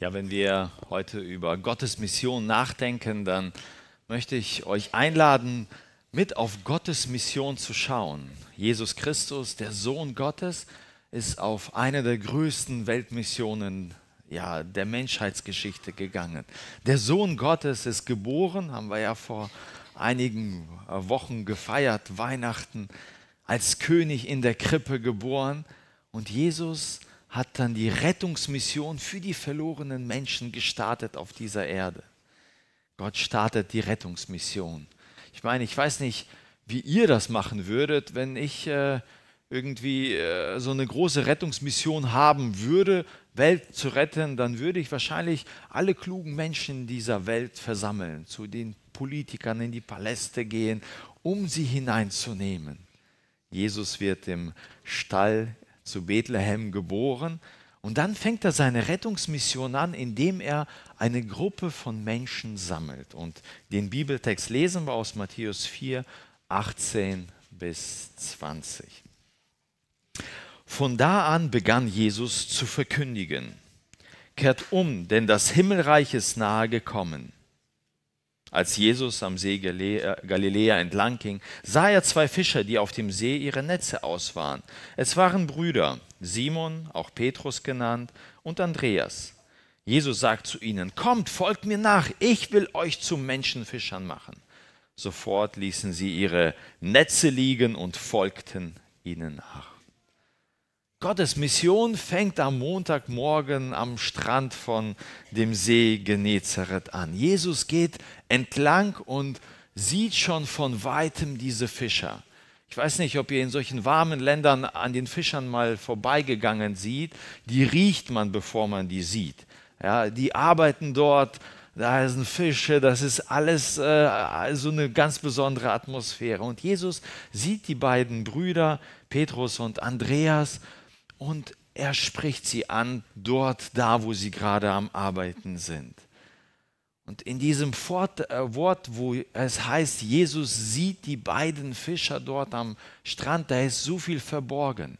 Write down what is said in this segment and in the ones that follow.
Ja, wenn wir heute über Gottes Mission nachdenken, dann möchte ich euch einladen, mit auf Gottes Mission zu schauen. Jesus Christus, der Sohn Gottes, ist auf eine der größten Weltmissionen ja, der Menschheitsgeschichte gegangen. Der Sohn Gottes ist geboren, haben wir ja vor einigen äh, Wochen gefeiert, Weihnachten, als König in der Krippe geboren. Und Jesus ist hat dann die Rettungsmission für die verlorenen Menschen gestartet auf dieser Erde. Gott startet die Rettungsmission. Ich meine, ich weiß nicht, wie ihr das machen würdet, wenn ich äh, irgendwie äh, so eine große Rettungsmission haben würde, Welt zu retten, dann würde ich wahrscheinlich alle klugen Menschen dieser Welt versammeln, zu den Politikern in die Paläste gehen, um sie hineinzunehmen. Jesus wird im Stall zu Bethlehem geboren. Und dann fängt er seine Rettungsmission an, indem er eine Gruppe von Menschen sammelt. Und den Bibeltext lesen wir aus Matthäus 4, 18 bis 20. Von da an begann Jesus zu verkündigen, Kehrt um, denn das Himmelreich ist nahe gekommen. Als Jesus am See äh, Galiläa entlang ging, sah er zwei Fischer, die auf dem See ihre Netze aus Es waren Brüder, Simon, auch Petrus genannt, und Andreas. Jesus sagt zu ihnen, kommt, folgt mir nach, ich will euch zu Menschenfischern machen. Sofort ließen sie ihre Netze liegen und folgten ihnen nach. Gottes Mission fängt am Montagmorgen am Strand von dem See Genezareth an. Jesus geht entlang und sieht schon von weitem diese Fischer. Ich weiß nicht, ob ihr in solchen warmen Ländern an den Fischern mal vorbeigegangen seht. Die riecht man, bevor man die sieht. Ja, die arbeiten dort, da sind Fische, das ist alles äh, so also eine ganz besondere Atmosphäre. Und Jesus sieht die beiden Brüder, Petrus und Andreas, und er spricht sie an, dort, da, wo sie gerade am Arbeiten sind. Und in diesem äh, Wort, wo es heißt, Jesus sieht die beiden Fischer dort am Strand, da ist so viel verborgen.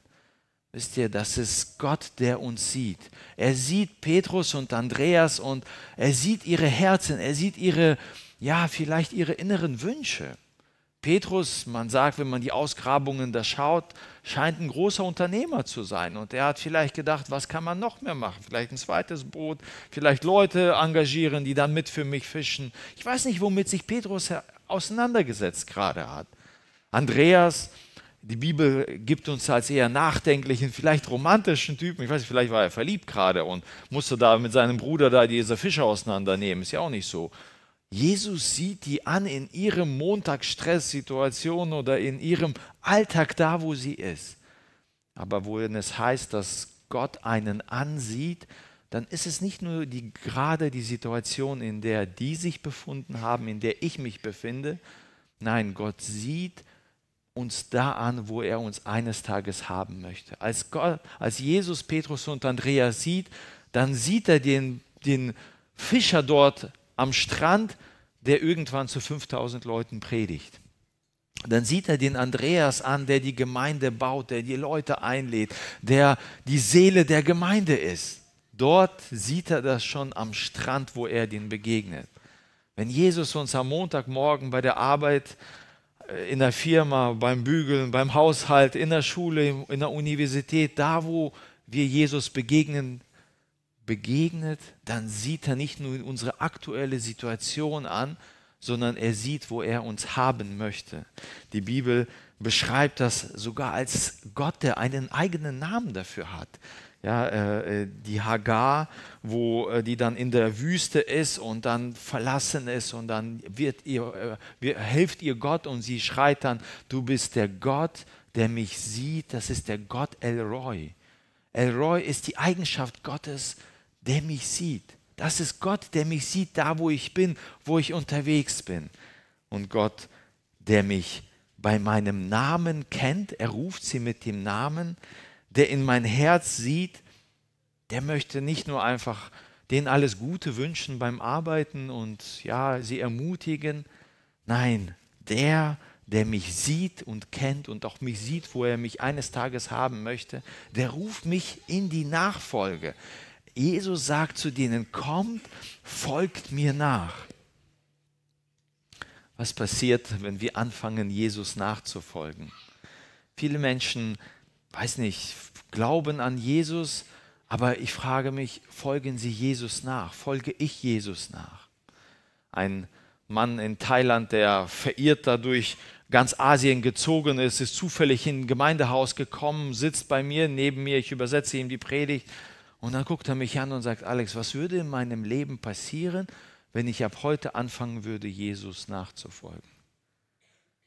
Wisst ihr, das ist Gott, der uns sieht. Er sieht Petrus und Andreas und er sieht ihre Herzen, er sieht ihre, ja, vielleicht ihre inneren Wünsche. Petrus, man sagt, wenn man die Ausgrabungen da schaut, scheint ein großer Unternehmer zu sein. Und er hat vielleicht gedacht, was kann man noch mehr machen? Vielleicht ein zweites Boot, vielleicht Leute engagieren, die dann mit für mich fischen. Ich weiß nicht, womit sich Petrus auseinandergesetzt gerade hat. Andreas, die Bibel gibt uns als eher nachdenklichen, vielleicht romantischen Typen, ich weiß nicht, vielleicht war er verliebt gerade und musste da mit seinem Bruder da diese Fische auseinandernehmen, ist ja auch nicht so Jesus sieht die an in ihrem Montagsstresssituation oder in ihrem Alltag da, wo sie ist. Aber wo es heißt, dass Gott einen ansieht, dann ist es nicht nur die, gerade die Situation, in der die sich befunden haben, in der ich mich befinde. Nein, Gott sieht uns da an, wo er uns eines Tages haben möchte. Als, Gott, als Jesus Petrus und Andreas sieht, dann sieht er den, den Fischer dort am Strand, der irgendwann zu 5000 Leuten predigt. Dann sieht er den Andreas an, der die Gemeinde baut, der die Leute einlädt, der die Seele der Gemeinde ist. Dort sieht er das schon am Strand, wo er den begegnet. Wenn Jesus uns am Montagmorgen bei der Arbeit, äh, in der Firma, beim Bügeln, beim Haushalt, in der Schule, in der Universität, da wo wir Jesus begegnen, begegnet, dann sieht er nicht nur unsere aktuelle Situation an, sondern er sieht, wo er uns haben möchte. Die Bibel beschreibt das sogar als Gott, der einen eigenen Namen dafür hat. Ja, äh, äh, die Hagar, wo äh, die dann in der Wüste ist und dann verlassen ist und dann wird ihr, äh, hilft ihr Gott und sie schreit dann, du bist der Gott, der mich sieht, das ist der Gott El Roy. El Roy ist die Eigenschaft Gottes, der mich sieht. Das ist Gott, der mich sieht, da wo ich bin, wo ich unterwegs bin. Und Gott, der mich bei meinem Namen kennt, er ruft sie mit dem Namen, der in mein Herz sieht, der möchte nicht nur einfach denen alles Gute wünschen beim Arbeiten und ja, sie ermutigen. Nein, der, der der mich sieht und kennt und auch mich sieht, wo er mich eines Tages haben möchte, der ruft mich in die Nachfolge. Jesus sagt zu denen, kommt, folgt mir nach. Was passiert, wenn wir anfangen, Jesus nachzufolgen? Viele Menschen, weiß nicht, glauben an Jesus, aber ich frage mich, folgen sie Jesus nach? Folge ich Jesus nach? Ein Mann in Thailand, der verirrt dadurch ganz Asien gezogen ist, ist zufällig in ein Gemeindehaus gekommen, sitzt bei mir, neben mir, ich übersetze ihm die Predigt und dann guckt er mich an und sagt, Alex, was würde in meinem Leben passieren, wenn ich ab heute anfangen würde, Jesus nachzufolgen?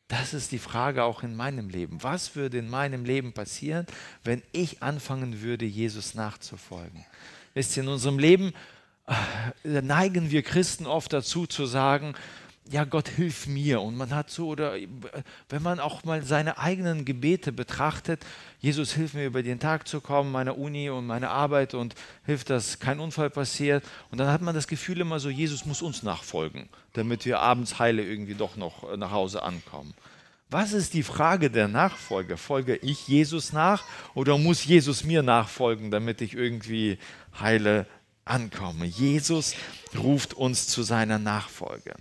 Das ist die Frage auch in meinem Leben. Was würde in meinem Leben passieren, wenn ich anfangen würde, Jesus nachzufolgen? Wisst ihr, in unserem Leben äh, neigen wir Christen oft dazu zu sagen, ja, Gott hilf mir. Und man hat so, oder wenn man auch mal seine eigenen Gebete betrachtet, Jesus hilf mir über den Tag zu kommen, meine Uni und meine Arbeit und hilft, dass kein Unfall passiert. Und dann hat man das Gefühl immer so, Jesus muss uns nachfolgen, damit wir abends heile irgendwie doch noch äh, nach Hause ankommen. Was ist die Frage der Nachfolge? Folge ich Jesus nach oder muss Jesus mir nachfolgen, damit ich irgendwie heile ankomme? Jesus ruft uns zu seiner Nachfolge.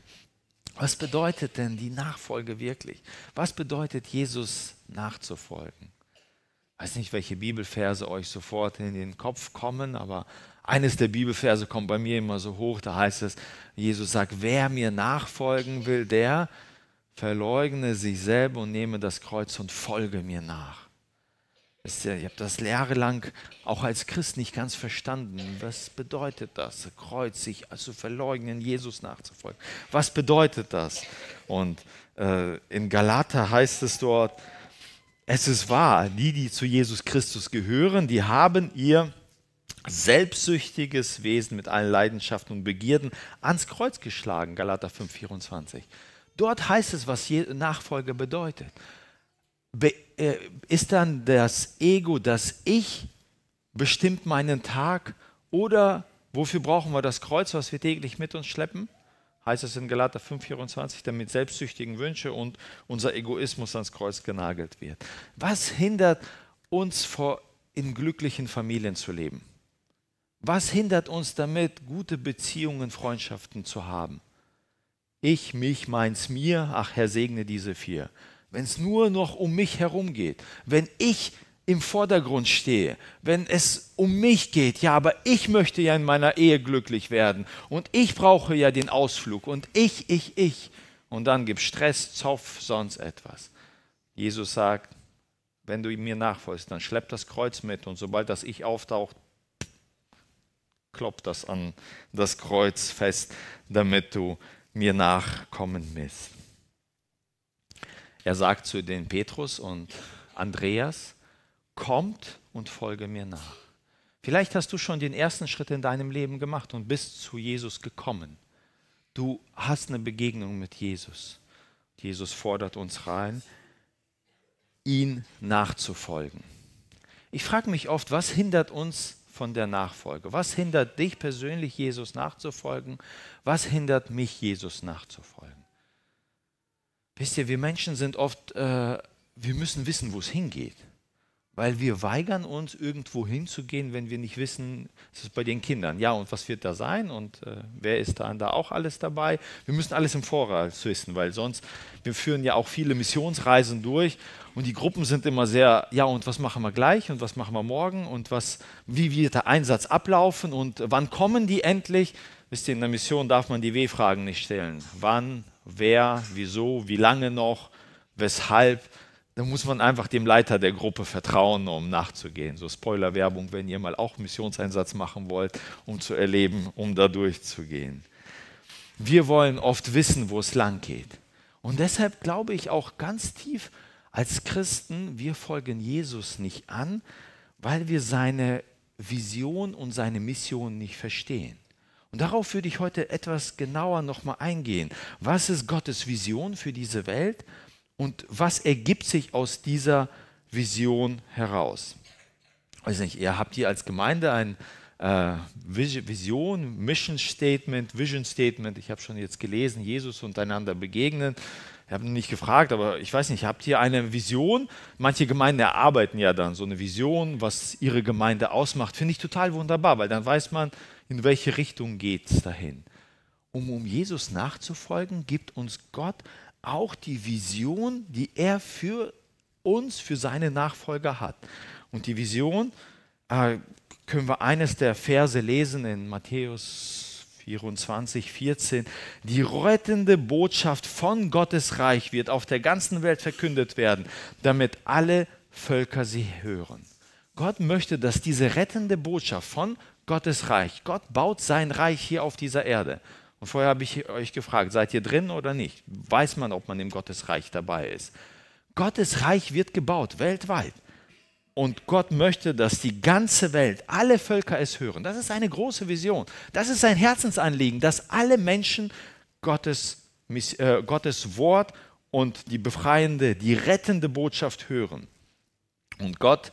Was bedeutet denn die Nachfolge wirklich? Was bedeutet Jesus nachzufolgen? Ich weiß nicht, welche Bibelverse euch sofort in den Kopf kommen, aber eines der Bibelverse kommt bei mir immer so hoch, da heißt es, Jesus sagt, wer mir nachfolgen will, der verleugne sich selber und nehme das Kreuz und folge mir nach. Äh, ich habe das jahrelang auch als Christ nicht ganz verstanden. Was bedeutet das? Kreuz sich zu verleugnen, Jesus nachzufolgen. Was bedeutet das? Und äh, in Galater heißt es dort, es ist wahr, die, die zu Jesus Christus gehören, die haben ihr selbstsüchtiges Wesen mit allen Leidenschaften und Begierden ans Kreuz geschlagen. Galater 5, 24. Dort heißt es, was Nachfolger bedeutet. Äh, ist dann das Ego, das Ich, bestimmt meinen Tag? Oder wofür brauchen wir das Kreuz, was wir täglich mit uns schleppen? Heißt es in Galater 5,24, damit selbstsüchtigen Wünsche und unser Egoismus ans Kreuz genagelt wird. Was hindert uns vor, in glücklichen Familien zu leben? Was hindert uns damit, gute Beziehungen, Freundschaften zu haben? Ich, mich, meins, mir, ach Herr, segne diese vier wenn es nur noch um mich herum geht, wenn ich im Vordergrund stehe, wenn es um mich geht, ja, aber ich möchte ja in meiner Ehe glücklich werden und ich brauche ja den Ausflug und ich, ich, ich. Und dann gibt Stress, Zoff, sonst etwas. Jesus sagt, wenn du mir nachfolgst, dann schlepp das Kreuz mit und sobald das Ich auftaucht, kloppt das an das Kreuz fest, damit du mir nachkommen willst. Er sagt zu den Petrus und Andreas, kommt und folge mir nach. Vielleicht hast du schon den ersten Schritt in deinem Leben gemacht und bist zu Jesus gekommen. Du hast eine Begegnung mit Jesus. Jesus fordert uns rein, ihn nachzufolgen. Ich frage mich oft, was hindert uns von der Nachfolge? Was hindert dich persönlich, Jesus nachzufolgen? Was hindert mich, Jesus nachzufolgen? Wisst ihr, wir Menschen sind oft, äh, wir müssen wissen, wo es hingeht. Weil wir weigern uns, irgendwo hinzugehen, wenn wir nicht wissen, es ist bei den Kindern. Ja, und was wird da sein? Und äh, wer ist da, da auch alles dabei? Wir müssen alles im Voraus wissen, weil sonst, wir führen ja auch viele Missionsreisen durch und die Gruppen sind immer sehr, ja, und was machen wir gleich und was machen wir morgen und was, wie wird der Einsatz ablaufen und wann kommen die endlich? Wisst ihr, in der Mission darf man die W-Fragen nicht stellen. Wann, wer, wieso, wie lange noch, weshalb. Da muss man einfach dem Leiter der Gruppe vertrauen, um nachzugehen. So Spoiler-Werbung, wenn ihr mal auch Missionseinsatz machen wollt, um zu erleben, um da durchzugehen. Wir wollen oft wissen, wo es lang geht. Und deshalb glaube ich auch ganz tief als Christen, wir folgen Jesus nicht an, weil wir seine Vision und seine Mission nicht verstehen. Und darauf würde ich heute etwas genauer nochmal eingehen. Was ist Gottes Vision für diese Welt und was ergibt sich aus dieser Vision heraus? Ich weiß nicht, ihr habt hier als Gemeinde ein äh, Vision, Mission Statement, Vision Statement. Ich habe schon jetzt gelesen, Jesus untereinander begegnen. Ich habe nicht gefragt, aber ich weiß nicht, habt ihr eine Vision? Manche Gemeinden erarbeiten ja dann so eine Vision, was ihre Gemeinde ausmacht. Finde ich total wunderbar, weil dann weiß man, in welche Richtung geht es dahin. Um, um Jesus nachzufolgen, gibt uns Gott auch die Vision, die er für uns, für seine Nachfolger hat. Und die Vision äh, können wir eines der Verse lesen in Matthäus 24, 14. Die rettende Botschaft von Gottes Reich wird auf der ganzen Welt verkündet werden, damit alle Völker sie hören. Gott möchte, dass diese rettende Botschaft von Gottes Reich. Gott baut sein Reich hier auf dieser Erde. Und vorher habe ich euch gefragt, seid ihr drin oder nicht? Weiß man, ob man im Gottes Reich dabei ist? Gottes Reich wird gebaut weltweit. Und Gott möchte, dass die ganze Welt, alle Völker es hören. Das ist eine große Vision. Das ist sein Herzensanliegen, dass alle Menschen Gottes, äh, Gottes Wort und die befreiende, die rettende Botschaft hören. Und Gott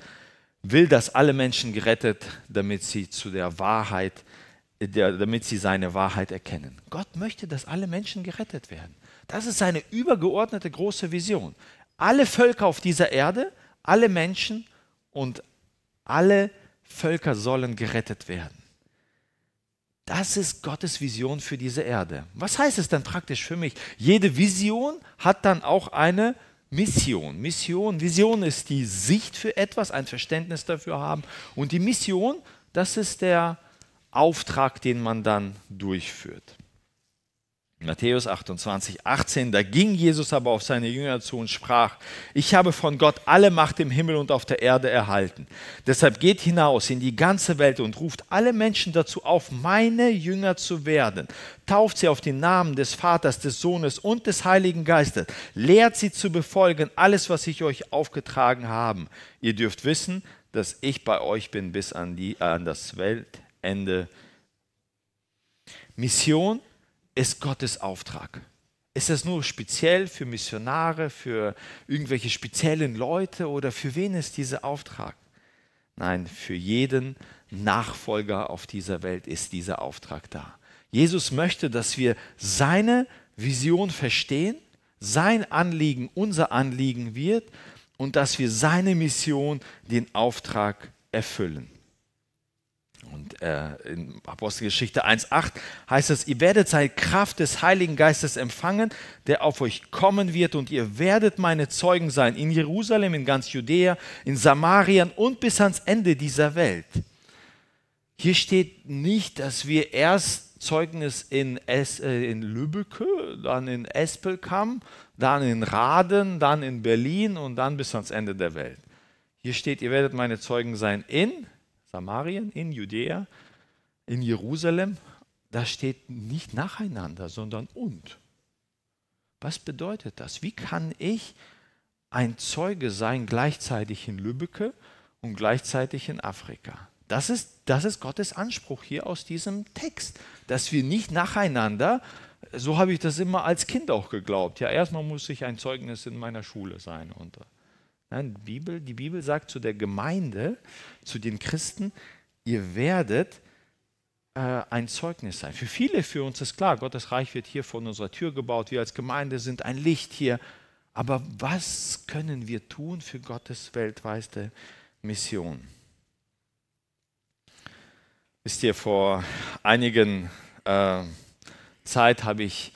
will, dass alle Menschen gerettet, damit sie zu der Wahrheit, damit sie seine Wahrheit erkennen. Gott möchte, dass alle Menschen gerettet werden. Das ist seine übergeordnete große Vision. Alle Völker auf dieser Erde, alle Menschen und alle Völker sollen gerettet werden. Das ist Gottes Vision für diese Erde. Was heißt es dann praktisch für mich? Jede Vision hat dann auch eine Vision Mission. Mission, Vision ist die Sicht für etwas, ein Verständnis dafür haben. Und die Mission, das ist der Auftrag, den man dann durchführt. Matthäus 28, 18, da ging Jesus aber auf seine Jünger zu und sprach, ich habe von Gott alle Macht im Himmel und auf der Erde erhalten. Deshalb geht hinaus in die ganze Welt und ruft alle Menschen dazu auf, meine Jünger zu werden. Tauft sie auf den Namen des Vaters, des Sohnes und des Heiligen Geistes. Lehrt sie zu befolgen alles, was ich euch aufgetragen habe. Ihr dürft wissen, dass ich bei euch bin bis an, die, an das Weltende. Mission ist Gottes Auftrag. Ist das nur speziell für Missionare, für irgendwelche speziellen Leute oder für wen ist dieser Auftrag? Nein, für jeden Nachfolger auf dieser Welt ist dieser Auftrag da. Jesus möchte, dass wir seine Vision verstehen, sein Anliegen unser Anliegen wird und dass wir seine Mission, den Auftrag erfüllen äh, in Apostelgeschichte 1.8 heißt es, ihr werdet seine Kraft des Heiligen Geistes empfangen, der auf euch kommen wird und ihr werdet meine Zeugen sein in Jerusalem, in ganz Judäa, in Samarien und bis ans Ende dieser Welt. Hier steht nicht, dass wir erst Zeugnis in, es, äh, in Lübbecke, dann in Espelkamm, dann in Raden, dann in Berlin und dann bis ans Ende der Welt. Hier steht, ihr werdet meine Zeugen sein in Samarien, in Judäa, in Jerusalem, da steht nicht nacheinander, sondern und. Was bedeutet das? Wie kann ich ein Zeuge sein gleichzeitig in Lübbecke und gleichzeitig in Afrika? Das ist, das ist Gottes Anspruch hier aus diesem Text, dass wir nicht nacheinander, so habe ich das immer als Kind auch geglaubt. Ja, erstmal muss ich ein Zeugnis in meiner Schule sein und äh, Nein, die Bibel, die Bibel sagt zu der Gemeinde, zu den Christen, ihr werdet äh, ein Zeugnis sein. Für viele, für uns ist klar, Gottes Reich wird hier vor unserer Tür gebaut, wir als Gemeinde sind ein Licht hier. Aber was können wir tun für Gottes weltweite Mission? Wisst ihr, vor einigen äh, Zeit habe ich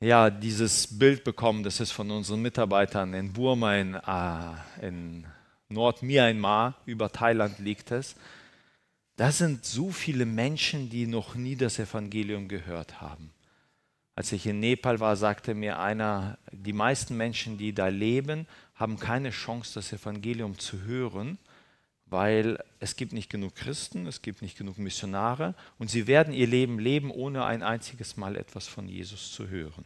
ja, dieses Bild bekommen, das ist von unseren Mitarbeitern in Burma, in, äh, in Nordmyanmar, über Thailand liegt es. Da sind so viele Menschen, die noch nie das Evangelium gehört haben. Als ich in Nepal war, sagte mir einer, die meisten Menschen, die da leben, haben keine Chance, das Evangelium zu hören, weil es gibt nicht genug Christen, es gibt nicht genug Missionare und sie werden ihr Leben leben, ohne ein einziges Mal etwas von Jesus zu hören.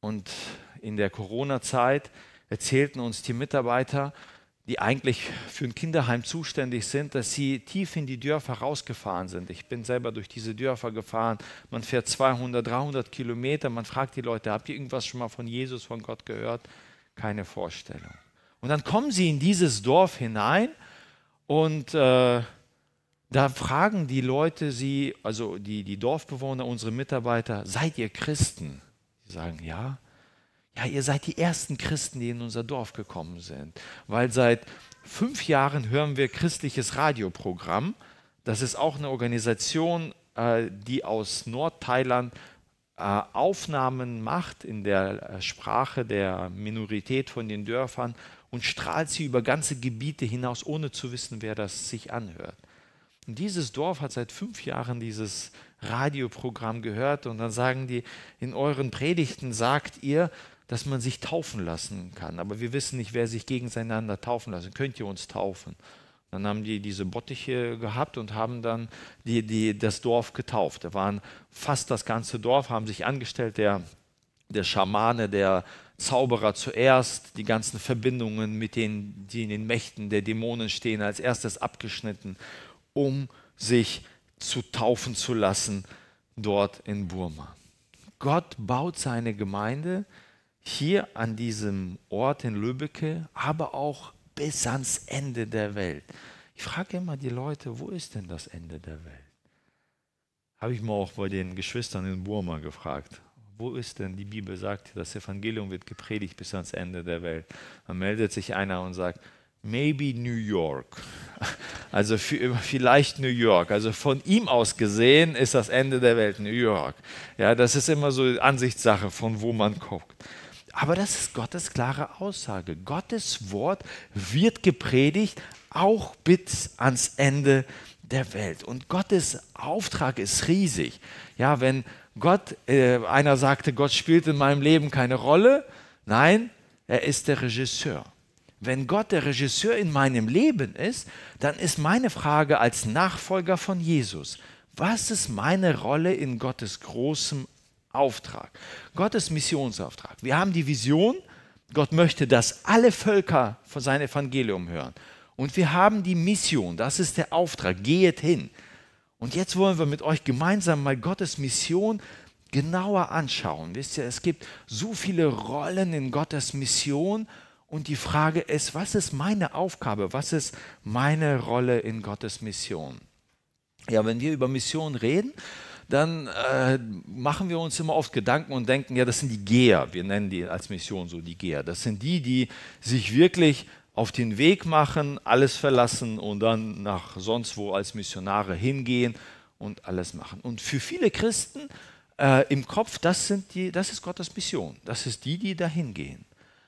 Und in der Corona-Zeit erzählten uns die Mitarbeiter, die eigentlich für ein Kinderheim zuständig sind, dass sie tief in die Dörfer rausgefahren sind. Ich bin selber durch diese Dörfer gefahren. Man fährt 200, 300 Kilometer. Man fragt die Leute, habt ihr irgendwas schon mal von Jesus, von Gott gehört? Keine Vorstellung. Und dann kommen sie in dieses Dorf hinein und äh, da fragen die Leute sie, also die, die Dorfbewohner, unsere Mitarbeiter, seid ihr Christen? Sie sagen ja. Ja, ihr seid die ersten Christen, die in unser Dorf gekommen sind, weil seit fünf Jahren hören wir christliches Radioprogramm. Das ist auch eine Organisation, äh, die aus Nordthailand äh, Aufnahmen macht in der äh, Sprache der Minorität von den Dörfern und strahlt sie über ganze Gebiete hinaus, ohne zu wissen, wer das sich anhört. Und dieses Dorf hat seit fünf Jahren dieses Radioprogramm gehört und dann sagen die, in euren Predigten sagt ihr, dass man sich taufen lassen kann, aber wir wissen nicht, wer sich gegeneinander taufen lassen. Könnt ihr uns taufen? Dann haben die diese Bottiche gehabt und haben dann die, die, das Dorf getauft. Da waren fast das ganze Dorf, haben sich angestellt, der, der Schamane, der Zauberer zuerst, die ganzen Verbindungen mit denen, die in den Mächten der Dämonen stehen, als erstes abgeschnitten, um sich zu taufen zu lassen dort in Burma. Gott baut seine Gemeinde hier an diesem Ort in Lübbecke, aber auch bis ans Ende der Welt. Ich frage immer die Leute, wo ist denn das Ende der Welt? Habe ich mal auch bei den Geschwistern in Burma gefragt. Wo ist denn, die Bibel sagt, das Evangelium wird gepredigt bis ans Ende der Welt. Dann meldet sich einer und sagt, maybe New York. Also vielleicht New York. Also von ihm aus gesehen ist das Ende der Welt New York. Ja, das ist immer so Ansichtssache, von wo man guckt. Aber das ist Gottes klare Aussage. Gottes Wort wird gepredigt, auch bis ans Ende der Welt. Und Gottes Auftrag ist riesig. Ja, wenn Gott, äh, einer sagte, Gott spielt in meinem Leben keine Rolle. Nein, er ist der Regisseur. Wenn Gott der Regisseur in meinem Leben ist, dann ist meine Frage als Nachfolger von Jesus, was ist meine Rolle in Gottes großem Auftrag. Gottes Missionsauftrag. Wir haben die Vision, Gott möchte, dass alle Völker von sein Evangelium hören. Und wir haben die Mission, das ist der Auftrag, geht hin. Und jetzt wollen wir mit euch gemeinsam mal Gottes Mission genauer anschauen. Wisst ihr, es gibt so viele Rollen in Gottes Mission und die Frage ist, was ist meine Aufgabe, was ist meine Rolle in Gottes Mission? Ja, wenn wir über Mission reden, dann äh, machen wir uns immer oft Gedanken und denken, ja, das sind die Geher, wir nennen die als Mission so die Geher. Das sind die, die sich wirklich auf den Weg machen, alles verlassen und dann nach sonst wo als Missionare hingehen und alles machen. Und für viele Christen äh, im Kopf, das, sind die, das ist Gottes Mission. Das ist die, die dahin gehen.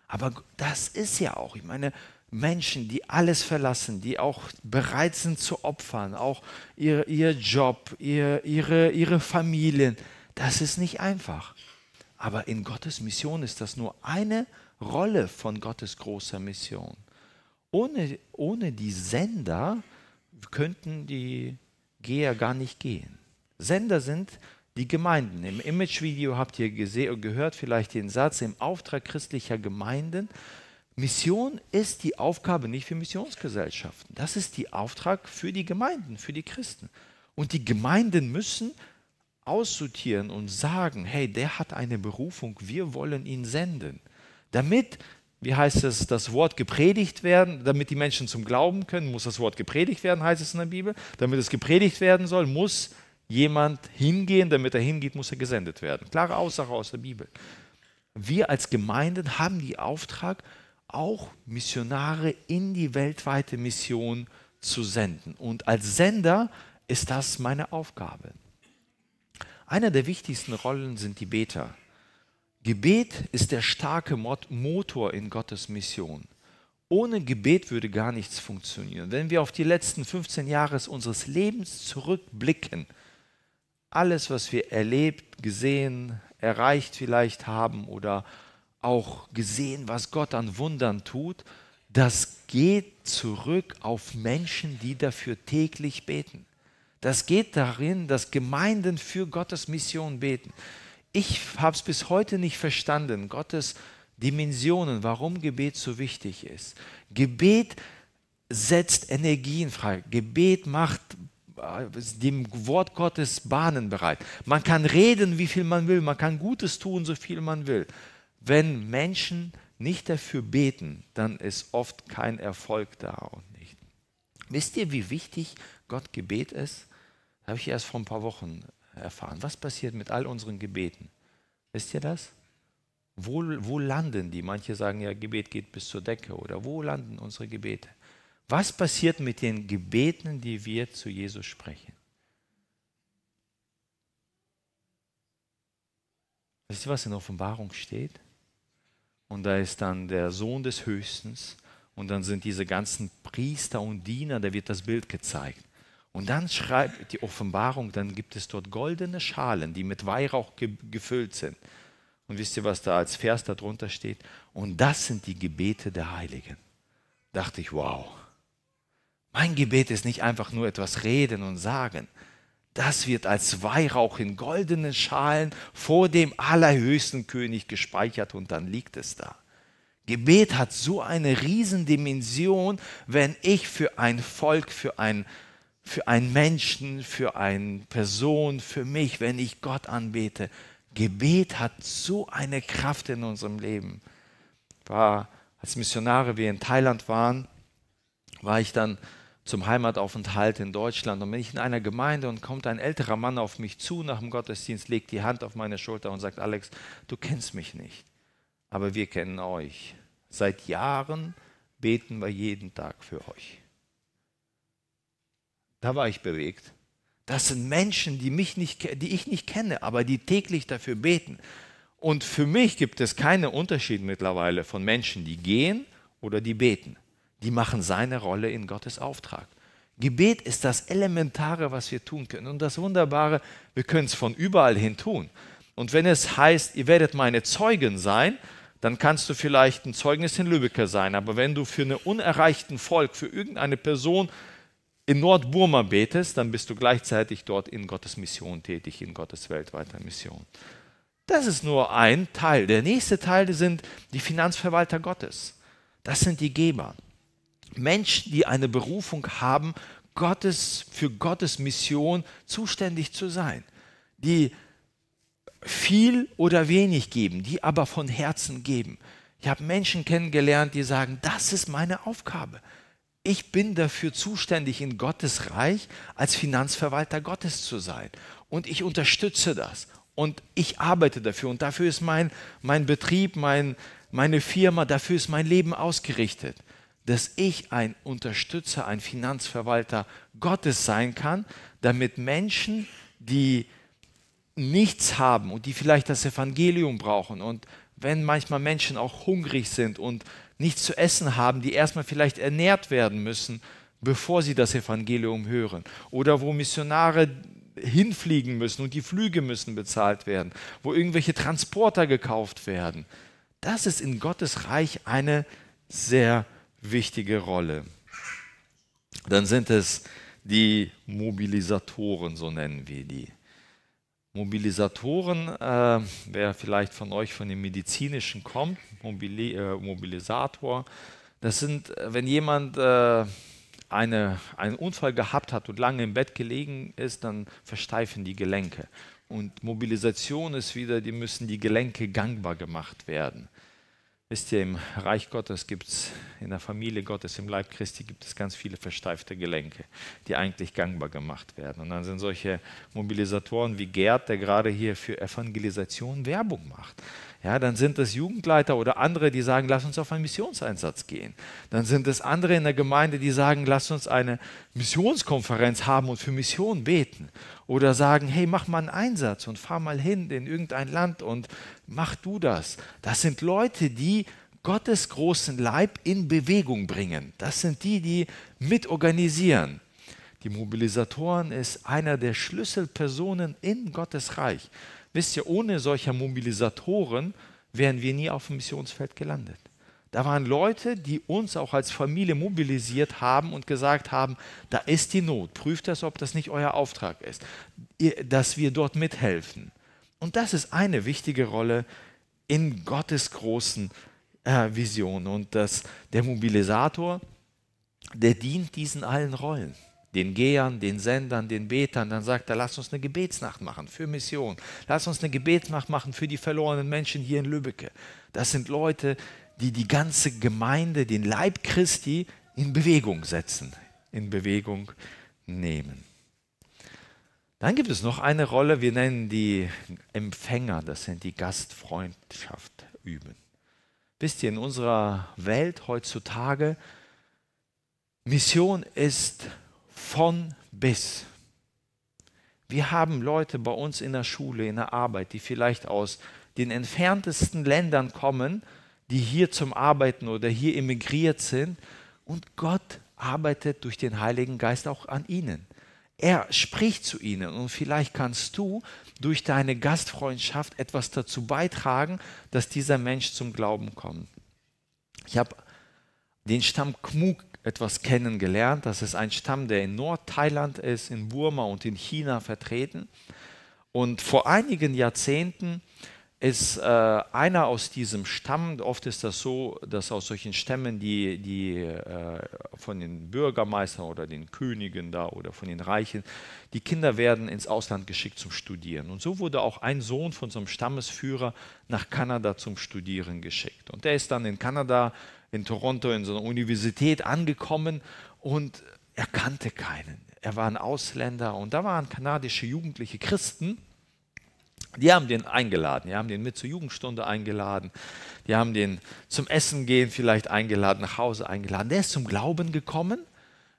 Aber das ist ja auch, ich meine, Menschen, die alles verlassen, die auch bereit sind zu opfern, auch ihr, ihr Job, ihr, ihre, ihre Familien. Das ist nicht einfach. Aber in Gottes Mission ist das nur eine Rolle von Gottes großer Mission. Ohne, ohne die Sender könnten die Geher gar nicht gehen. Sender sind die Gemeinden. Im Imagevideo habt ihr gehört vielleicht den Satz, im Auftrag christlicher Gemeinden Mission ist die Aufgabe nicht für Missionsgesellschaften. Das ist die Auftrag für die Gemeinden, für die Christen. Und die Gemeinden müssen aussortieren und sagen, hey, der hat eine Berufung, wir wollen ihn senden. Damit, wie heißt es, das Wort gepredigt werden, damit die Menschen zum Glauben können, muss das Wort gepredigt werden, heißt es in der Bibel. Damit es gepredigt werden soll, muss jemand hingehen, damit er hingeht, muss er gesendet werden. Klare Aussage aus der Bibel. Wir als Gemeinden haben die Auftrag, auch Missionare in die weltweite Mission zu senden. Und als Sender ist das meine Aufgabe. Einer der wichtigsten Rollen sind die Beter. Gebet ist der starke Motor in Gottes Mission. Ohne Gebet würde gar nichts funktionieren. Wenn wir auf die letzten 15 Jahre unseres Lebens zurückblicken, alles, was wir erlebt, gesehen, erreicht vielleicht haben oder auch gesehen, was Gott an Wundern tut, das geht zurück auf Menschen, die dafür täglich beten. Das geht darin, dass Gemeinden für Gottes Mission beten. Ich habe es bis heute nicht verstanden, Gottes Dimensionen, warum Gebet so wichtig ist. Gebet setzt Energien frei. Gebet macht äh, dem Wort Gottes Bahnen bereit. Man kann reden, wie viel man will. Man kann Gutes tun, so viel man will. Wenn Menschen nicht dafür beten, dann ist oft kein Erfolg da und nicht. Wisst ihr, wie wichtig Gott Gebet ist? Das habe ich erst vor ein paar Wochen erfahren. Was passiert mit all unseren Gebeten? Wisst ihr das? Wo, wo landen die? Manche sagen ja, Gebet geht bis zur Decke oder wo landen unsere Gebete? Was passiert mit den Gebeten, die wir zu Jesus sprechen? Wisst ihr, was in der Offenbarung steht? und da ist dann der Sohn des Höchstens und dann sind diese ganzen Priester und Diener, da wird das Bild gezeigt. Und dann schreibt die Offenbarung, dann gibt es dort goldene Schalen, die mit Weihrauch ge gefüllt sind. Und wisst ihr, was da als Vers darunter steht? Und das sind die Gebete der Heiligen. Dachte ich, wow. Mein Gebet ist nicht einfach nur etwas reden und sagen, das wird als Weihrauch in goldenen Schalen vor dem allerhöchsten König gespeichert und dann liegt es da. Gebet hat so eine Riesendimension, wenn ich für ein Volk, für, ein, für einen Menschen, für eine Person, für mich, wenn ich Gott anbete. Gebet hat so eine Kraft in unserem Leben. War, als Missionare wir in Thailand waren, war ich dann zum Heimataufenthalt in Deutschland. Und bin ich in einer Gemeinde und kommt ein älterer Mann auf mich zu nach dem Gottesdienst, legt die Hand auf meine Schulter und sagt, Alex, du kennst mich nicht, aber wir kennen euch. Seit Jahren beten wir jeden Tag für euch. Da war ich bewegt. Das sind Menschen, die, mich nicht, die ich nicht kenne, aber die täglich dafür beten. Und für mich gibt es keinen Unterschied mittlerweile von Menschen, die gehen oder die beten die machen seine Rolle in Gottes Auftrag. Gebet ist das Elementare, was wir tun können. Und das Wunderbare, wir können es von überall hin tun. Und wenn es heißt, ihr werdet meine Zeugen sein, dann kannst du vielleicht ein Zeugnis in Lübecker sein. Aber wenn du für einen unerreichten Volk, für irgendeine Person in Nordburma betest, dann bist du gleichzeitig dort in Gottes Mission tätig, in Gottes weltweiter Mission. Das ist nur ein Teil. Der nächste Teil sind die Finanzverwalter Gottes. Das sind die Geber. Menschen, die eine Berufung haben, Gottes, für Gottes Mission zuständig zu sein, die viel oder wenig geben, die aber von Herzen geben. Ich habe Menschen kennengelernt, die sagen, das ist meine Aufgabe. Ich bin dafür zuständig, in Gottes Reich als Finanzverwalter Gottes zu sein. Und ich unterstütze das. Und ich arbeite dafür. Und dafür ist mein, mein Betrieb, mein, meine Firma, dafür ist mein Leben ausgerichtet dass ich ein Unterstützer, ein Finanzverwalter Gottes sein kann, damit Menschen, die nichts haben und die vielleicht das Evangelium brauchen und wenn manchmal Menschen auch hungrig sind und nichts zu essen haben, die erstmal vielleicht ernährt werden müssen, bevor sie das Evangelium hören. Oder wo Missionare hinfliegen müssen und die Flüge müssen bezahlt werden, wo irgendwelche Transporter gekauft werden. Das ist in Gottes Reich eine sehr wichtige Rolle. Dann sind es die Mobilisatoren, so nennen wir die. Mobilisatoren, äh, wer vielleicht von euch von dem medizinischen kommt, Mobili äh, Mobilisator, das sind, äh, wenn jemand äh, eine, einen Unfall gehabt hat und lange im Bett gelegen ist, dann versteifen die Gelenke. Und Mobilisation ist wieder, die müssen die Gelenke gangbar gemacht werden. Wisst ihr, im Reich Gottes gibt es, in der Familie Gottes, im Leib Christi gibt es ganz viele versteifte Gelenke, die eigentlich gangbar gemacht werden. Und dann sind solche Mobilisatoren wie Gerd, der gerade hier für Evangelisation Werbung macht. Ja, dann sind es Jugendleiter oder andere, die sagen, lass uns auf einen Missionseinsatz gehen. Dann sind es andere in der Gemeinde, die sagen, lass uns eine Missionskonferenz haben und für Mission beten. Oder sagen, hey, mach mal einen Einsatz und fahr mal hin in irgendein Land und mach du das. Das sind Leute, die Gottes großen Leib in Bewegung bringen. Das sind die, die mitorganisieren. Die Mobilisatoren ist einer der Schlüsselpersonen in Gottes Reich. Wisst ihr, ohne solcher Mobilisatoren wären wir nie auf dem Missionsfeld gelandet. Da waren Leute, die uns auch als Familie mobilisiert haben und gesagt haben, da ist die Not, prüft das, ob das nicht euer Auftrag ist, dass wir dort mithelfen. Und das ist eine wichtige Rolle in Gottes großen äh, Vision. Und das, der Mobilisator, der dient diesen allen Rollen den Gehern, den Sendern, den Betern. Dann sagt er, lass uns eine Gebetsnacht machen für Mission. lass uns eine Gebetsnacht machen für die verlorenen Menschen hier in Lübecke. Das sind Leute, die die die ganze Gemeinde, den Leib Christi in Bewegung setzen, in Bewegung nehmen. Dann gibt es noch eine Rolle, wir nennen die Empfänger, das sind die Gastfreundschaft üben. Wisst ihr, in unserer Welt heutzutage, Mission ist von bis. Wir haben Leute bei uns in der Schule, in der Arbeit, die vielleicht aus den entferntesten Ländern kommen, die hier zum Arbeiten oder hier emigriert sind. Und Gott arbeitet durch den Heiligen Geist auch an ihnen. Er spricht zu ihnen und vielleicht kannst du durch deine Gastfreundschaft etwas dazu beitragen, dass dieser Mensch zum Glauben kommt. Ich habe den Stamm Kmuk etwas kennengelernt. Das ist ein Stamm, der in Nordthailand ist, in Burma und in China vertreten. Und vor einigen Jahrzehnten ist äh, einer aus diesem Stamm, oft ist das so, dass aus solchen Stämmen, die, die äh, von den Bürgermeistern oder den Königen da oder von den Reichen, die Kinder werden ins Ausland geschickt zum Studieren. Und so wurde auch ein Sohn von so einem Stammesführer nach Kanada zum Studieren geschickt. Und der ist dann in Kanada, in Toronto, in so einer Universität angekommen und er kannte keinen. Er war ein Ausländer und da waren kanadische Jugendliche Christen die haben den eingeladen, die haben den mit zur Jugendstunde eingeladen, die haben den zum Essen gehen vielleicht eingeladen, nach Hause eingeladen. Der ist zum Glauben gekommen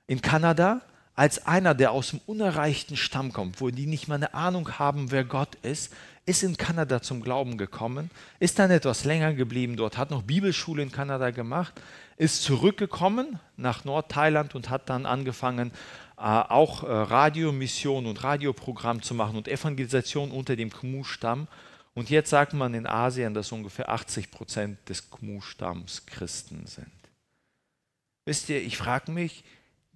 in Kanada als einer, der aus dem unerreichten Stamm kommt, wo die nicht mal eine Ahnung haben, wer Gott ist, ist in Kanada zum Glauben gekommen, ist dann etwas länger geblieben dort, hat noch Bibelschule in Kanada gemacht, ist zurückgekommen nach Nordthailand und hat dann angefangen, äh, auch äh, Radiomission und Radioprogramm zu machen und Evangelisation unter dem Khmu-Stamm. Und jetzt sagt man in Asien, dass ungefähr 80 Prozent des Khmu-Stamms Christen sind. Wisst ihr, ich frage mich,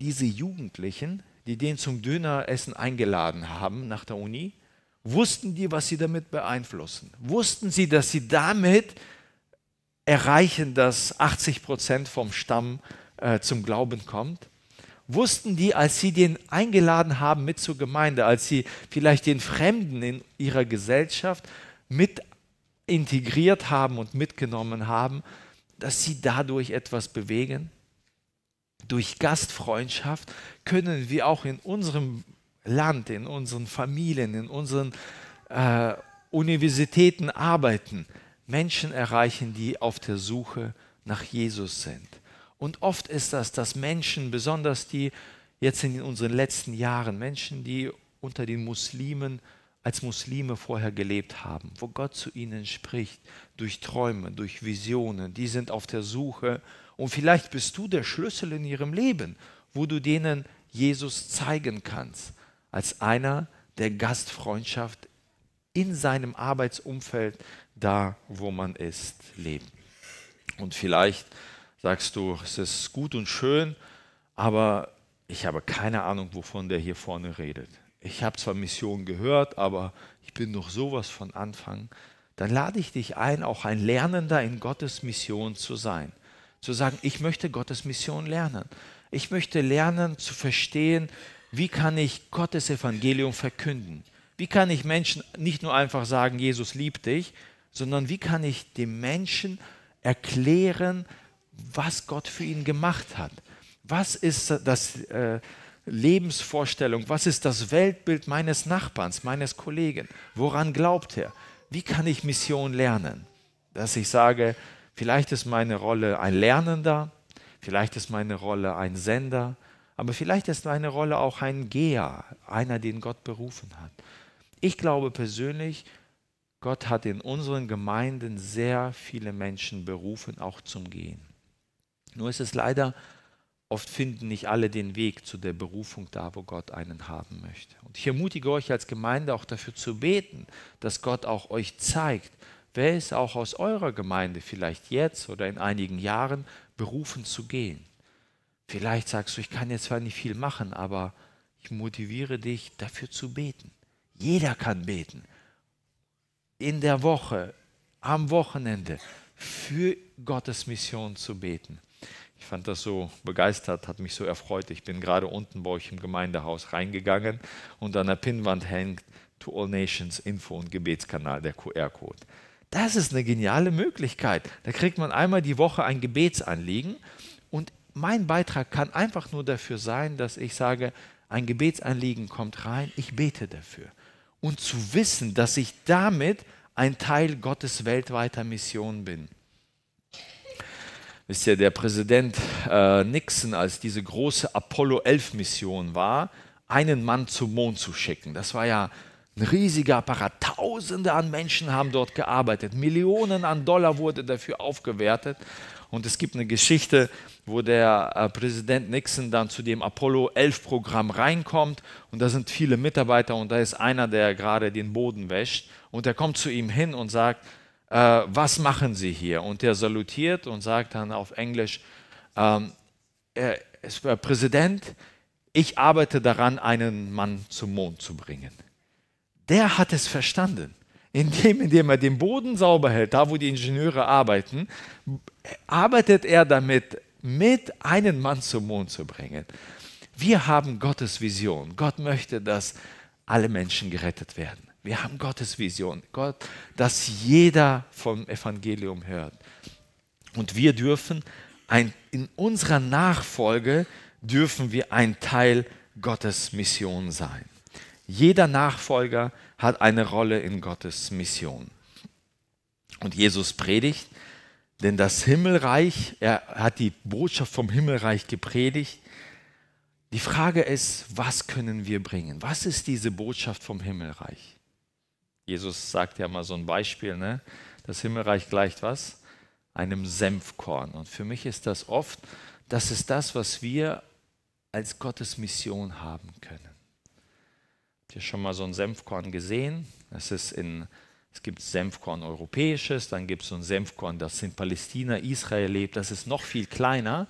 diese Jugendlichen, die den zum Döneressen eingeladen haben nach der Uni, wussten die, was sie damit beeinflussen? Wussten sie, dass sie damit erreichen, dass 80 Prozent vom Stamm äh, zum Glauben kommt? wussten die, als sie den eingeladen haben mit zur Gemeinde, als sie vielleicht den Fremden in ihrer Gesellschaft mit integriert haben und mitgenommen haben, dass sie dadurch etwas bewegen? Durch Gastfreundschaft können wir auch in unserem Land, in unseren Familien, in unseren äh, Universitäten arbeiten, Menschen erreichen, die auf der Suche nach Jesus sind. Und oft ist das, dass Menschen, besonders die jetzt in unseren letzten Jahren, Menschen, die unter den Muslimen als Muslime vorher gelebt haben, wo Gott zu ihnen spricht, durch Träume, durch Visionen, die sind auf der Suche. Und vielleicht bist du der Schlüssel in ihrem Leben, wo du denen Jesus zeigen kannst, als einer, der Gastfreundschaft in seinem Arbeitsumfeld, da wo man ist, lebt. Und vielleicht sagst du, es ist gut und schön, aber ich habe keine Ahnung, wovon der hier vorne redet. Ich habe zwar Mission gehört, aber ich bin noch sowas von Anfang. Dann lade ich dich ein, auch ein Lernender in Gottes Mission zu sein. Zu sagen, ich möchte Gottes Mission lernen. Ich möchte lernen zu verstehen, wie kann ich Gottes Evangelium verkünden. Wie kann ich Menschen nicht nur einfach sagen, Jesus liebt dich, sondern wie kann ich dem Menschen erklären, was Gott für ihn gemacht hat. Was ist das äh, Lebensvorstellung? Was ist das Weltbild meines Nachbarns, meines Kollegen? Woran glaubt er? Wie kann ich Mission lernen? Dass ich sage, vielleicht ist meine Rolle ein Lernender, vielleicht ist meine Rolle ein Sender, aber vielleicht ist meine Rolle auch ein Geher, einer, den Gott berufen hat. Ich glaube persönlich, Gott hat in unseren Gemeinden sehr viele Menschen berufen, auch zum Gehen. Nur ist es leider, oft finden nicht alle den Weg zu der Berufung da, wo Gott einen haben möchte. Und ich ermutige euch als Gemeinde auch dafür zu beten, dass Gott auch euch zeigt, wer ist auch aus eurer Gemeinde vielleicht jetzt oder in einigen Jahren berufen zu gehen. Vielleicht sagst du, ich kann jetzt zwar nicht viel machen, aber ich motiviere dich dafür zu beten. Jeder kann beten. In der Woche, am Wochenende, für Gottes Mission zu beten. Ich fand das so begeistert, hat mich so erfreut. Ich bin gerade unten bei euch im Gemeindehaus reingegangen und an der Pinnwand hängt To All Nations Info und Gebetskanal, der QR-Code. Das ist eine geniale Möglichkeit. Da kriegt man einmal die Woche ein Gebetsanliegen und mein Beitrag kann einfach nur dafür sein, dass ich sage, ein Gebetsanliegen kommt rein, ich bete dafür. Und zu wissen, dass ich damit ein Teil Gottes weltweiter Mission bin wisst ihr, der Präsident äh, Nixon, als diese große Apollo 11-Mission war, einen Mann zum Mond zu schicken. Das war ja ein riesiger Apparat. Tausende an Menschen haben dort gearbeitet. Millionen an Dollar wurde dafür aufgewertet. Und es gibt eine Geschichte, wo der äh, Präsident Nixon dann zu dem Apollo 11-Programm reinkommt. Und da sind viele Mitarbeiter und da ist einer, der gerade den Boden wäscht. Und er kommt zu ihm hin und sagt, äh, was machen Sie hier? Und er salutiert und sagt dann auf Englisch, ähm, äh, er, Herr Präsident, ich arbeite daran, einen Mann zum Mond zu bringen. Der hat es verstanden. Indem, indem er den Boden sauber hält, da wo die Ingenieure arbeiten, arbeitet er damit, mit einen Mann zum Mond zu bringen. Wir haben Gottes Vision. Gott möchte, dass alle Menschen gerettet werden. Wir haben Gottes Vision, Gott, dass jeder vom Evangelium hört. Und wir dürfen ein, in unserer Nachfolge dürfen wir ein Teil Gottes Mission sein. Jeder Nachfolger hat eine Rolle in Gottes Mission. Und Jesus predigt, denn das Himmelreich, er hat die Botschaft vom Himmelreich gepredigt. Die Frage ist, was können wir bringen? Was ist diese Botschaft vom Himmelreich? Jesus sagt ja mal so ein Beispiel, ne? das Himmelreich gleicht was? Einem Senfkorn. Und für mich ist das oft, das ist das, was wir als Gottes Mission haben können. Habt ihr schon mal so ein Senfkorn gesehen? Es ist in es gibt Senfkorn europäisches, dann gibt es so ein Senfkorn, das in Palästina, Israel lebt, das ist noch viel kleiner.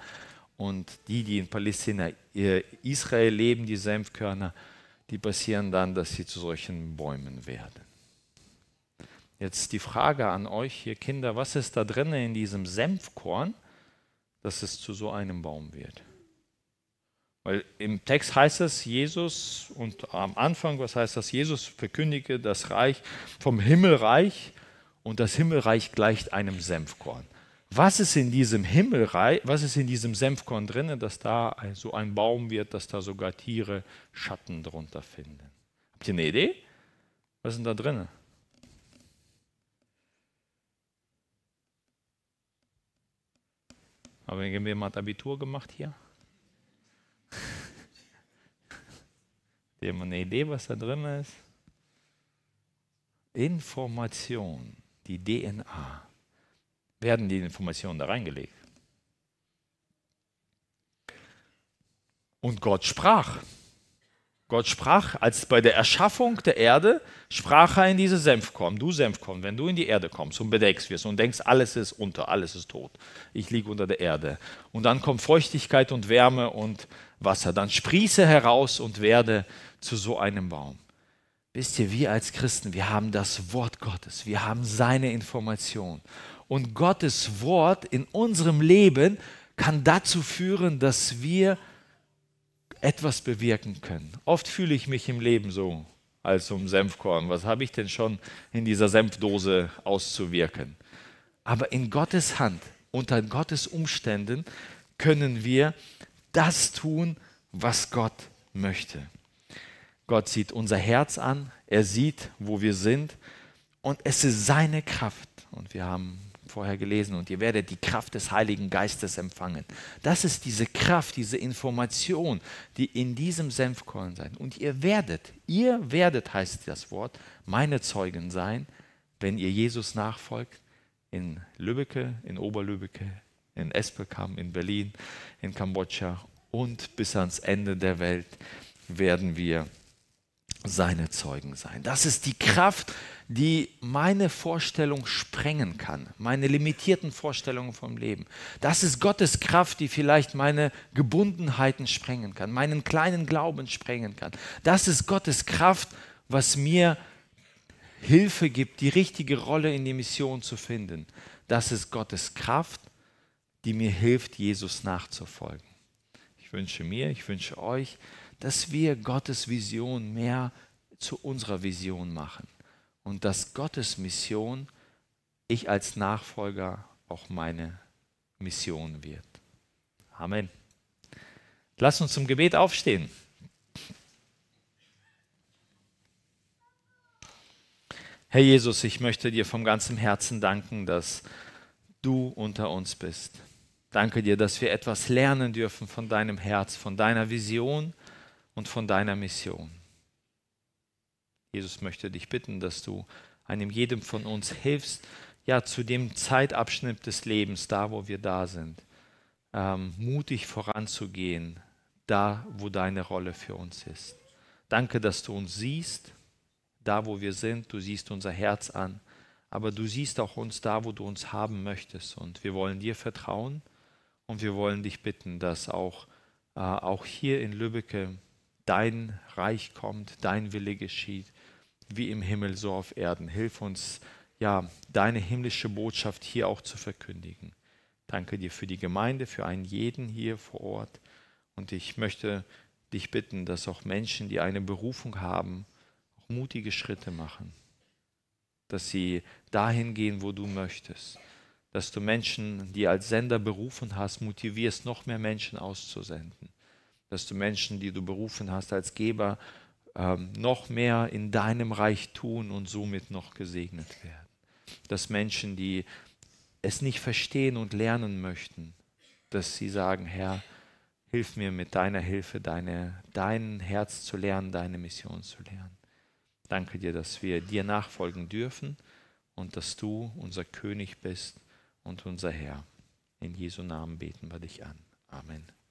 Und die, die in Palästina, äh, Israel leben, die Senfkörner, die passieren dann, dass sie zu solchen Bäumen werden. Jetzt die Frage an euch hier Kinder, was ist da drin in diesem Senfkorn, dass es zu so einem Baum wird? Weil im Text heißt es, Jesus, und am Anfang, was heißt das? Jesus verkündige das Reich vom Himmelreich und das Himmelreich gleicht einem Senfkorn. Was ist in diesem Himmelreich, was ist in diesem Senfkorn drin, dass da so ein Baum wird, dass da sogar Tiere Schatten drunter finden? Habt ihr eine Idee? Was ist denn da drinnen? Aber wenn jemand Abitur gemacht hier? Hat jemand eine Idee, was da drin ist? Information, die DNA. Werden die Informationen da reingelegt? Und Gott sprach. Gott sprach, als bei der Erschaffung der Erde, sprach er in diese Senfkorn, du Senfkorn, wenn du in die Erde kommst und bedeckst wirst und denkst, alles ist unter, alles ist tot, ich liege unter der Erde. Und dann kommt Feuchtigkeit und Wärme und Wasser, dann sprieße heraus und werde zu so einem Baum. Wisst ihr, wir als Christen, wir haben das Wort Gottes, wir haben seine Information. Und Gottes Wort in unserem Leben kann dazu führen, dass wir etwas bewirken können. Oft fühle ich mich im Leben so als um Senfkorn. Was habe ich denn schon in dieser Senfdose auszuwirken? Aber in Gottes Hand, unter Gottes Umständen, können wir das tun, was Gott möchte. Gott sieht unser Herz an, er sieht, wo wir sind und es ist seine Kraft. Und wir haben vorher gelesen, und ihr werdet die Kraft des Heiligen Geistes empfangen. Das ist diese Kraft, diese Information, die in diesem Senfkorn sein. Und ihr werdet, ihr werdet, heißt das Wort, meine Zeugen sein, wenn ihr Jesus nachfolgt, in Lübecke, in Oberlübecke, in Espelkamp, in Berlin, in Kambodscha und bis ans Ende der Welt werden wir seine Zeugen sein. Das ist die Kraft, die meine Vorstellung sprengen kann, meine limitierten Vorstellungen vom Leben. Das ist Gottes Kraft, die vielleicht meine Gebundenheiten sprengen kann, meinen kleinen Glauben sprengen kann. Das ist Gottes Kraft, was mir Hilfe gibt, die richtige Rolle in die Mission zu finden. Das ist Gottes Kraft, die mir hilft, Jesus nachzufolgen. Ich wünsche mir, ich wünsche euch, dass wir Gottes Vision mehr zu unserer Vision machen und dass Gottes Mission ich als Nachfolger auch meine Mission wird. Amen. Lass uns zum Gebet aufstehen. Herr Jesus, ich möchte dir von ganzem Herzen danken, dass du unter uns bist. Danke dir, dass wir etwas lernen dürfen von deinem Herz, von deiner Vision und von deiner Mission. Jesus möchte dich bitten, dass du einem jedem von uns hilfst, ja, zu dem Zeitabschnitt des Lebens, da wo wir da sind, ähm, mutig voranzugehen, da wo deine Rolle für uns ist. Danke, dass du uns siehst, da wo wir sind, du siehst unser Herz an, aber du siehst auch uns da, wo du uns haben möchtest. Und wir wollen dir vertrauen und wir wollen dich bitten, dass auch, äh, auch hier in Lübbecke dein Reich kommt, dein Wille geschieht, wie im Himmel so auf Erden. Hilf uns, ja, deine himmlische Botschaft hier auch zu verkündigen. Danke dir für die Gemeinde, für einen jeden hier vor Ort. Und ich möchte dich bitten, dass auch Menschen, die eine Berufung haben, auch mutige Schritte machen. Dass sie dahin gehen, wo du möchtest. Dass du Menschen, die als Sender berufen hast, motivierst, noch mehr Menschen auszusenden dass du Menschen, die du berufen hast als Geber, ähm, noch mehr in deinem Reich tun und somit noch gesegnet werden. Dass Menschen, die es nicht verstehen und lernen möchten, dass sie sagen, Herr, hilf mir mit deiner Hilfe, deine, dein Herz zu lernen, deine Mission zu lernen. Danke dir, dass wir dir nachfolgen dürfen und dass du unser König bist und unser Herr. In Jesu Namen beten wir dich an. Amen.